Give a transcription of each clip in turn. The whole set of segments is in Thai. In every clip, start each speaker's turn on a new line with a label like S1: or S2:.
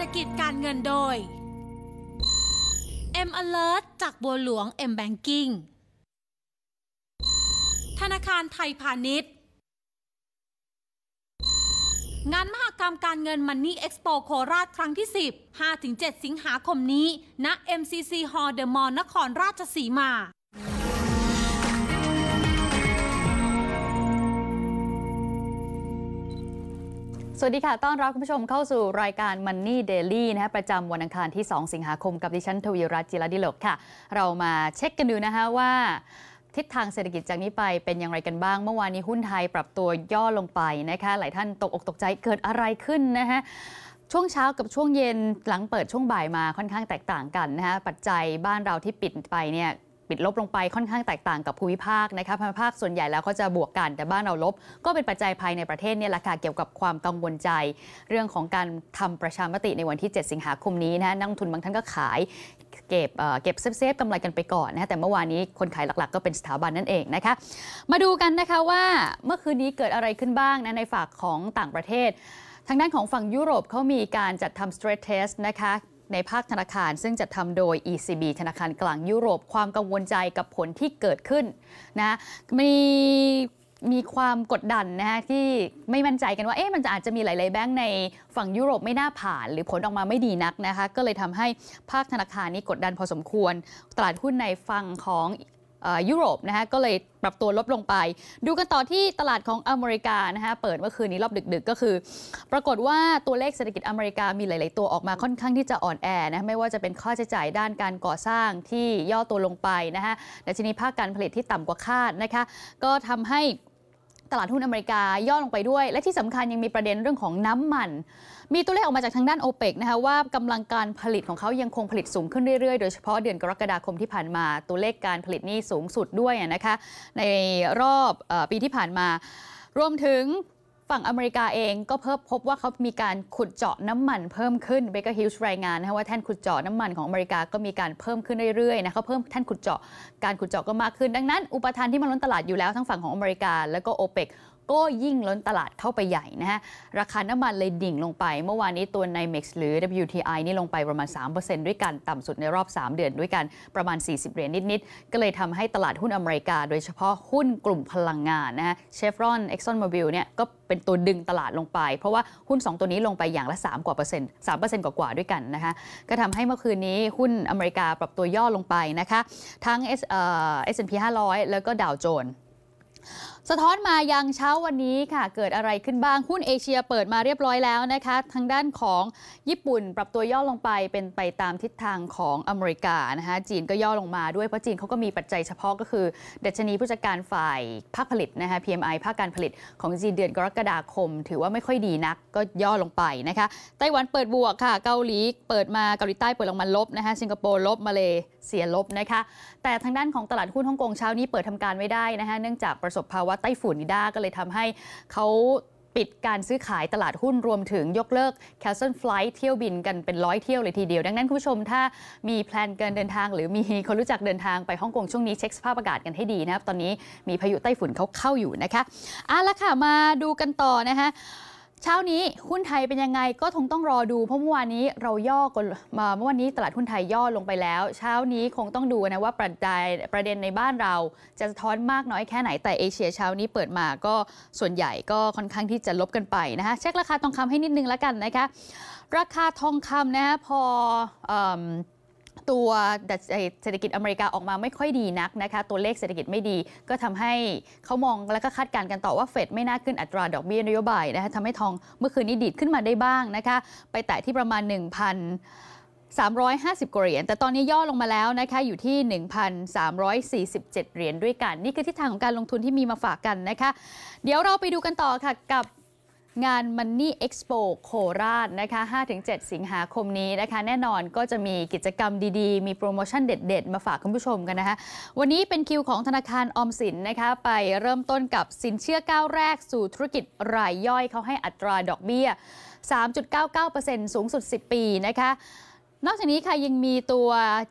S1: รษฐกิจการเงินโดย M Alert จากบัวหลวง M Banking ธนาคารไทยพาณิชย์ งานมหกรรมการเงินมันนี่เอ็กซ์โปโคราชครั้งที่ 10 5-7 สิงหาคมนี้ณ MCC Hall The Mall นครราชสีมาสวัสดีค่ะ ต้อนรับคุณผู้ชมเข้าสู่รายการ Money Daily นะะประจำวันอังคารที่ 2 สิงหาคมกับดิฉันทวีรัตน์จิรดิโลกค่ะ เรามาเช็คกันดูนะคะว่า ทิศทางเศรษฐกิจจากนี้ไปเป็นอย่างไรกันบ้าง เมื่อวานนี้หุ้นไทยปรับตัวย่อลงไปนะคะ หลายท่านตกอกตกใจเกิดอะไรขึ้นนะคะช่วงเช้ากับช่วงเย็นหลังเปิดช่วงบ่ายมาค่อนข้างแตกต่างกันนะฮะ ปัจจัยบ้านเราที่ปิดไปเนี่ยปิดลบลงไปค่อนข้างแตกต่างกับภูมิภาคนะคะภูมิภาคส่วนใหญ่แล้วก็จะบวกกัน แต่บ้านเราลบ ก็เป็นปัจจัยภายในประเทศเนี่ยแหละค่ะเกี่ยวกับความกังวลใจ เรื่องของการทำประชามติในวันที่ 7 สิงหาคมนี้นะ นักทุนบางท่านก็ขายเก็บเก็บเซฟเซฟกำไรกันไปก่อนนะแต่เมื่อวานนี้คนขายหลัก ๆก็เป็นสถาบันนั่นเองนะคะ มาดูกันนะคะว่า เมื่อคืนนี้เกิดอะไรขึ้นบ้างนะในฝากของต่างประเทศทางด้านของฝั่งยุโรปเขามีการจัดทำ stress test นะคะในภาคธนาคารซึ่งจัดทำโดย ECB ธนาคารกลางยุโรปความกังวลใจกับผลที่เกิดขึ้นนะมีมีความกดดันนะฮะที่ไม่มั่นใจกันว่าเอ๊ะมันจะอาจจะมีหลาย ๆแบงก์ในฝั่งยุโรปไม่น่าผ่าน หรือผลออกมาไม่ดีนักนะคะก็เลยทำให้ภาคธนาคารนี้กดดันพอสมควร ตลาดหุ้นในฝั่งของยุโรปนะคะก็เลยปรับตัวลดลงไป ดูกันต่อที่ตลาดของอเมริกานะคะเปิดเมื่อคืนนี้รอบดึก ๆก็คือ ปรากฏว่าตัวเลขเศรษฐกิจอเมริกามีหลายๆตัวออกมา ค่อนข้างที่จะอ่อนแอนะไม่ว่าจะเป็นค่าใช้จ่ายด้านการก่อสร้างที่ย่อตัวลงไปนะคะดัชนีภาคการผลิตที่ต่ำกว่าคาดนะคะก็ทำให้ตลาดหุ้นอเมริกาย่อลงไปด้วย และที่สำคัญยังมีประเด็นเรื่องของน้ำมัน มีตัวเลขออกมาจากทางด้านโอเปกนะคะว่ากำลังการผลิตของเขายังคงผลิตสูงขึ้นเรื่อยๆ โดยเฉพาะเดือนกรกฎาคมที่ผ่านมาตัวเลขการผลิตนี่สูงสุดด้วยนะคะในรอบปีที่ผ่านมา รวมถึงฝั่งอเมริกาเองก็เพิ่มพบว่าเขามีการขุดเจาะน้ำมัน เพิ่มขึ้นเบเกอร์ฮิลส์รายงานนะว่าแท่นขุดเจาะน้ำมันของอเมริกาก็มีการเพิ่มขึ้นเรื่อย ๆ นะเขาเพิ่มแท่นขุดเจาะการขุดเจาะก็มากขึ้น ดังนั้น อุปทานที่มันล้นตลาดอยู่แล้วทั้งฝั่งของอเมริกาแล้วก็โอเปกก็ยิ่งล้นตลาดเข้าไปใหญ่นะฮะ ราคาน้ำมันเลยดิ่งลงไป เมื่อวานนี้ตัวใน MEX หรือ WTI นี่ลงไปประมาณ 3%ด้วยกันต่ำสุดในรอบ 3 เดือนด้วยกันประมาณ 40เหรียญนิดๆก็เลยทำให้ตลาดหุ้นอเมริกาโดยเฉพาะหุ้นกลุ่มพลังงานนะฮะเชฟรอนเอ็กซอนม b บิลเนี่ยก็เป็นตัวดึงตลาดลงไป เพราะว่าหุ้น 2 ตัวนี้ลงไปอย่างละ 3กว่าเปอร์เซ็นต์3เปอร์เซ็นต์กว่าๆด้วยกันนะคะก็ทำให้เมื่อคืนนี้หุ้นอเมริกาปรับตัวย่อลงไปนะคะทั้ง S&P 500แล้วก็ดาวโจนส์สะท้อนมายังเช้าวันนี้ค่ะเกิดอะไรขึ้นบ้าง หุ้นเอเชียเปิดมาเรียบร้อยแล้วนะคะทางด้านของญี่ปุ่นปรับตัวย่อลงไปเป็นไปตามทิศทางของอเมริกานะคะจีนก็ย่อลงมาด้วย เพราะจีนเขาก็มีปัจจัยเฉพาะก็คือ เดชนีผู้จัดการฝ่ายภาคผลิตนะคะ PMI ภาคการผลิตของจีนเดือนกรกฎาคม ถือว่าไม่ค่อยดีนักก็ย่อลงไปนะคะไต้หวันเปิดบวกค่ะเกาหลีเปิดมาเกาหลีใต้เปิดลงมาลบนะคะสิงคโปร์ลบมาเลเซียลบนะคะแต่ทางด้านของตลาดหุ้นฮ่องกงเช้านี้เปิดทำการไม่ได้นะคะเนื่องจากประประสบภาวะไต้ฝุ่นนิด้า ก็เลยทำให้เขาปิดการซื้อขายตลาดหุ้นรวมถึงยกเลิก c a สเ e ิ Flight เที่ยวบินกันเป็นร้อยเที่ยวเลยทีเดียวดังนั้นคุณผู้ชมถ้ามีแพลนการเดินทาง หรือมีคนรู้จักเดินทางไปฮ่องกงช่วงนี้เช็คสภาพอากาศกันให้ดีนะครับ ตอนนี้มีพายุไต้ฝุ่นเขาเข้าอยู่นะคะอ่ะละค่ะ มาดูกันต่อนะคะเช้านี้หุ้นไทยเป็นยังไงก็คงต้องรอดู เพราะเมื่อวานนี้เราย่อกมาเมื่อวานนี้ตลาดหุ้นไทยย่อลงไปแล้ว เช้านี้คงต้องดูนะว่าประเด็นประเด็นในบ้านเราจะสะท้อนมากน้อยแค่ไหนแต่เอเชียเช้านี้เปิดมาก็ส่วนใหญ่ก็ค่อนข้างที่จะลบกันไปนะคะเช็คราคาทองคำให้นิดนึงแล้วกันนะคะราคาทองคำนะคะพออตัวเศรษฐกิจอเมริกาออกมาไม่ค่อยดีนักนะคะ ตัวเลขเศรษฐกิจไม่ดีก็ทำให้เขามองและก็คาดการณ์กัน ต่อว่าเฟดไม่น่าขึ้นอัตราดอกเบี้ยนโยบายนะคะทำให้ทองเมื่อคืนนี้ดีดขึ้นมาได้บ้างนะคะ ไปแตะที่ประมาณ1,000 350าเหรียญแต่ตอนนี้ย่อลงมาแล้วนะคะอยู่ที่ 1,347 เหรียญด้วยกัน นี่คือทิศทางของการลงทุนที่มีมาฝากกันนะคะ เดี๋ยวเราไปดูกันต่อค่ะกับงาน Money Expo โคราชนะคะ5-7 สิงหาคมนี้นะคะ แน่นอนก็จะมีกิจกรรมดีๆ มีโปรโมชั่นเด็ด ๆ มาฝากคุณผู้ชมกันนะคะวันนี้เป็นคิวของธนาคารออมสินนะคะ ไปเริ่มต้นกับสินเชื่อก้าวแรกสู่ธุรกิจรายย่อยเขาให้อัตราดอกเบี้ย 3.99%สูงสุด 10 ปีนะคะนอกจากนี้ค่ะยังมีตัว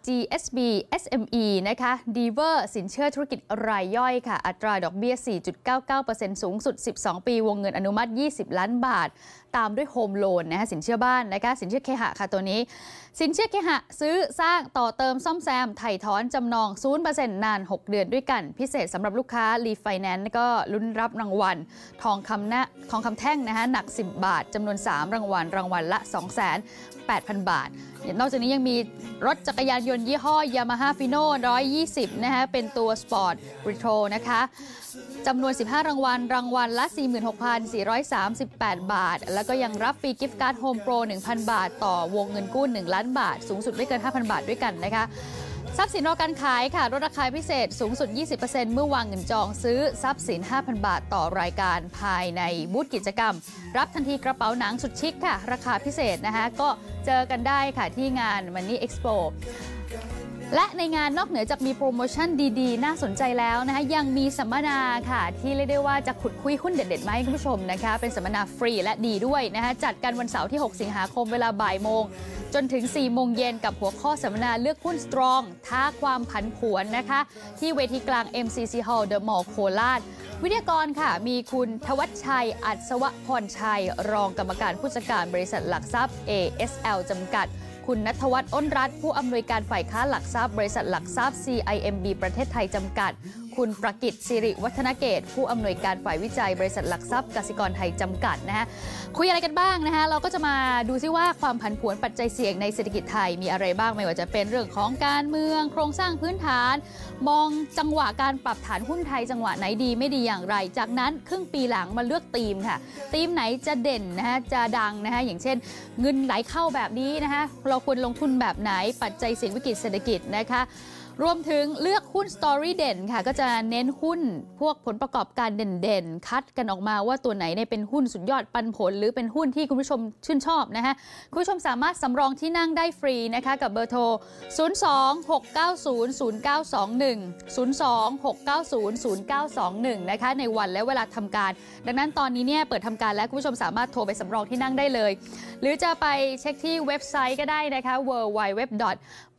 S1: GSB SME นะคะ d ี v e r ร์สินเชื่อธุรกิจรายย่อยค่ะ อัตราดอกเบี้ย4.99%สูงสุด 12 ปี วงเงินอนุมัติ 20 ล้านบาท ตามด้วยโฮมโลนนะคะสินเชื่อบ้านนะคะสินเชื่อเคหะค่ะตัวนี้ สินเชื่อเคหะซื้อสร้างต่อเติมซ่อมแซมไถ่ถอนจำนอง 0%นาน 6 เดือนด้วยกัน พิเศษสำหรับลูกค้ารีไฟแนนซ์ก็ลุ้นรับรางวัลทองคำนะทองคำแท่งนะคะหนัก10บาทจำนวน 3 รางวัล รางวัลละ2,800 0บาทนอกจากนี้ยังมีรถจักรยานยนต์ยี่ห้อยามาฮ่าฟิโน่120 นะคะ เป็นตัวสปอร์ตริโรนะคะจำนวน 15 รางวัล รางวัลละ 46,438 บาท แล้วก็ยังรับฟรีกิฟต์การ์ดโฮมโปร1,000 บาท ต่อวงเงินกู้ 1 ล้านบาท สูงสุดไม่เกิน 5,000 บาทด้วยกันนะคะทรัพย์สินรอการขายค่ะลดราคาพิเศษสูงสุด 20%เมื่อวางเงินจองซื้อ ทรัพย์สิน 5,000 บาทต่อรายการภายในบูธกิจกรรม รับทันทีกระเป๋าหนังสุดชิคค่ะ ราคาพิเศษนะคะก็เจอกันได้ค่ะที่งานมันนี่เอ็กซ์โปและในงานนอกเหนือจากมีโปรโมชั่นดีๆ น่าสนใจแล้วนะคะยังมีสัมมนาค่ะที่เรียกได้ว่าจะขุดคุยหุ้นเด็ดๆ มาให้คุณผู้ชมนะคะ เป็นสัมมนาฟรีและดีด้วยนะคะจัดกันวันเสาร์ที่ 6 สิงหาคมเวลาบ่ายโมง จนถึง 4 โมงเย็นกับหัวข้อสัมมนาเลือกหุ้นสตรองท้าความผันผวนนะคะ ที่เวทีกลาง MCC Hall The Mall โคราชวิทยากรค่ะ มีคุณทวัชชัย อัศวพรชัย รองกรรมการผู้จัดการบริษัทหลักทรัพย์ ASL จำกัดคุณนัทวัฒน์อ้นรัฐ ผู้อำนวยการฝ่ายค้าหลักทรัพย์บริษัทหลักทรัพย์ CIMB ประเทศไทยจำกัดคุณประกิตสิริวัฒนเกตผู้อำนวยการ ฝ่ายวิจัยบริษัท หลักทรัพย์กสิกรไทยจำกัดนะฮะคุยอะไรกันบ้างนะฮะเราก็จะมาดูซิว่าความผันผวนปัจจัยเสี่ยงในเศรษฐกิจไทย มีอะไรบ้างไม่ว่าจะเป็นเรื่องของการเมืองโครงสร้างพื้นฐาน มองจังหวะการปรับฐานหุ้นไทย จังหวะไหนดีไม่ดีอย่างไร จากนั้นครึ่งปีหลังมาเลือกธีมค่ะธีมไหนจะเด่นนะฮะจะดังนะฮะอย่างเช่นเงินไหลเข้าแบบนี้นะคะเราควรลงทุนแบบไหนปัจจัยเสี่ยงวิกฤตเศรษฐกิจนะคะรวมถึงเลือกหุ้นสตอรี่เด่นค่ะก็จะเน้นหุ้นพวกผลประกอบการเด่นๆ คัดกันออกมาว่าตัวไหนเนี่ยเป็นหุ้นสุดยอดปันผล หรือเป็นหุ้นที่คุณผู้ชมชื่นชอบนะคะคุณผู้ชมสามารถสำรองที่นั่งได้ฟรีนะคะ กับเบอร์โทร 026900921 026900921 นะคะในวันและเวลาทำการ ดังนั้นตอนนี้เนี่ยเปิดทำการแล้วคุณผู้ชมสามารถโทรไปสำรองที่นั่งได้เลย หรือจะไปเช็คที่เว็บไซต์ก็ได้นะคะ w w w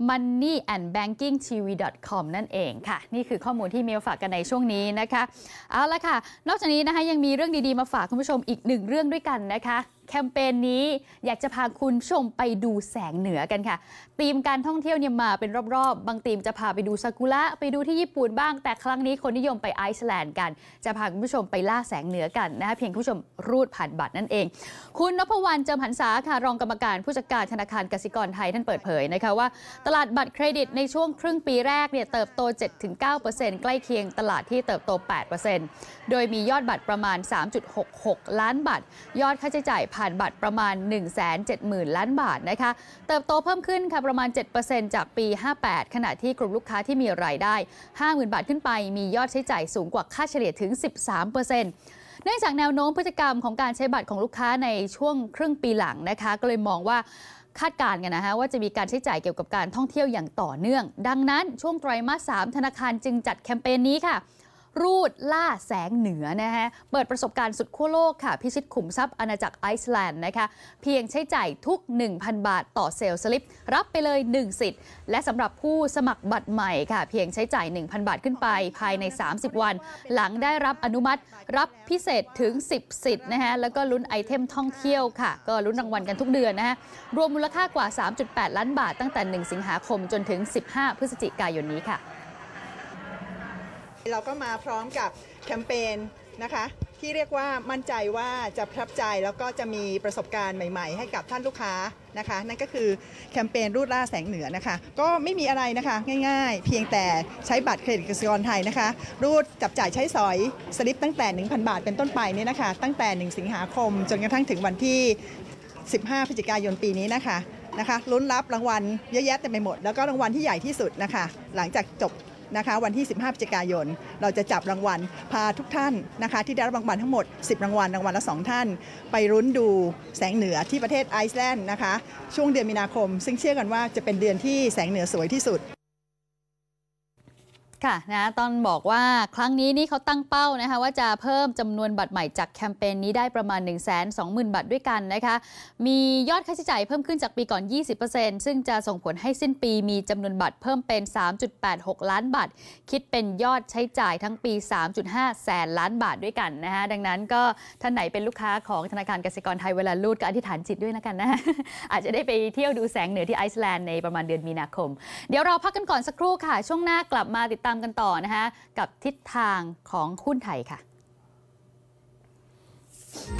S1: moneyandbankingtv.com นั่นเองค่ะ นี่คือข้อมูลที่เมลฝากกันในช่วงนี้นะคะเอาละค่ะ นอกจากนี้นะคะยังมีเรื่องดีๆมาฝากคุณผู้ชมอีกหนึ่งเรื่องด้วยกันนะคะแคมเปญนี้อยากจะพาคุณชมไปดูแสงเหนือกันค่ะธีมการท่องเที่ยวเนี่ยมาเป็นรอบๆ บางธีมจะพาไปดูซากุระไปดูที่ญี่ปุ่นบ้าง แต่ครั้งนี้คนนิยมไปไอซ์แลนด์กัน จะพาคุณผู้ชมไปล่าแสงเหนือกันนะคะ เพียงผู้ชมรูดผ่านบัตรนั่นเอง คุณนพวรรณ เจิมหันษา ค่ะรองกรรมการผู้จัดการธนาคารกสิกรไทย ท่านเปิดเผยนะคะว่าตลาดบัตรเครดิตในช่วงครึ่งปีแรกเนี่ยเติบโต 7-9%ใกล้เคียงตลาดที่เติบโต 8%โดยมียอดบัตรประมาณ 3.66 ล้านบัตรยอดค่าใช้จ่ายผ่านบัตรประมาณ 1 7 0 0 0 0 ล้านบาทนะคะ เติบโตเพิ่มขึ้นค่ะประมาณ 7%จากปี 58 ขณะที่กลุ่มลูกค้าที่มีรายได้ 50,000บาทขึ้นไปมียอดใช้จ่ายสูงกว่าค่าเฉลี่ยถึง 13%เนื่องจากแนวโน้มพฤติกรรมของการใช้บัตรของลูกค้าในช่วงครึ่งปีหลังนะคะ ก็เลยมองว่าคาดการณ์กันนะฮะว่าจะมีการใช้จ่ายเกี่ยวกับการท่องเที่ยวอย่างต่อเนื่อง ดังนั้นช่วงไตรมาส3ธนาคารจึงจัดแคมเปญนนี้ค่ะรูดล่าแสงเหนือนะฮะ เปิดประสบการณ์สุดขั้วโลกค่ะ พิชิตขุมทรัพย์อาณาจักรไอซ์แลนด์นะคะ เพียงใช้จ่ายทุก 1,000 บาทต่อเซลล์สลิปรับไปเลย 1 สิทธิ์ และสำหรับผู้สมัครบัตรใหม่ค่ะ เพียงใช้จ่าย 1,000 บาทขึ้นไปภายใน 30 วัน หลังได้รับอนุมัติรับพิเศษถึง 10 สิทธิ์นะฮะ แล้วก็ลุ้นไอเทมท่องเที่ยวค่ะก็ลุ้นรางวัลกันทุกเดือนนะฮะรวมมูลค่ากว่า 3.8 ล้านบาทตั้งแต่ 1 สิงหาคมจนถึง 15 พฤศจิกายนนี้ค่ะเราก็มาพร้อมกับแคมเปญนะคะ ที่เรียกว่ามั่นใจว่าจะพับใจแล้วก็จะมีประสบการณ์ใหม่ๆ ให้กับท่านลูกค้านะคะนั่นก็คือ แคมเปญรูดล่าแสงเหนือนะคะ ก็ไม่มีอะไรนะคะง่ายๆ เพียงแต่ใช้บัตรเครดิตกสิกรไทยนะคะ รูดจับจ่ายใช้สอยสลิปตั้งแต่ 1,000 บาทเป็นต้นไปนี่นะคะ ตั้งแต่ 1 สิงหาคม จนกระทั่งถึงวันที่ 15พฤศจิกายนปีนี้นะคะนะคะลุ้นรับรางวัลเยอะแยะเต็มไปหมดแล้วก็รางวัลที่ใหญ่ที่สุดนะคะ หลังจากจบนะคะวันที่ 15พฤศจิกายน เราจะจับรางวัลพาทุกท่านนะคะที่ได้รับรางวัลทั้งหมด 10 รางวัลรางวัลละ 2 ท่าน ไปรุ้นดูแสงเหนือที่ประเทศไอซ์แลนด์นะคะช่วงเดือนมีนาคมซึ่งเชื่อกันว่าจะเป็นเดือนที่แสงเหนือสวยที่สุดค่ะนะตอนบอกว่าครั้งนี้นี่เขาตั้งเป้านะคะว่าจะเพิ่มจำนวนบัตรใหม่จากแคมเปญนนี้ได้ประมาณ1ึ0 0 0สบาทด้วยกันนะคะมียอดค่าใช้จ่ายเพิ่มขึ้นจากปีก่อน 20%ซึ่งจะส่งผลให้สิ้นปีมีจำนวนบัตรเพิ่มเป็น 3.86 ล้านบาทคิดเป็นยอดใช้จ่ายทั้งปี 3.5แสนล้านบาทด้วยกันนะคะดังนั้นก็ท่านไหนเป็นลูกค้าของธนาคารกสิกรไทยเวลาลูดก็อธิษฐานจิตด้วยนะกันนะอาจจะได้ไปเที่ยวดูแสงเหนือที่ไอซ์แลนด์ในประมาณเดือนมีนาคมเดี๋ยวเราพักกันก่อนสักครู่ค่ะช่วงหน้ากลับมาติดตามามกันต่อนะคะกับทิศทางของหุ้นไทยค่ะ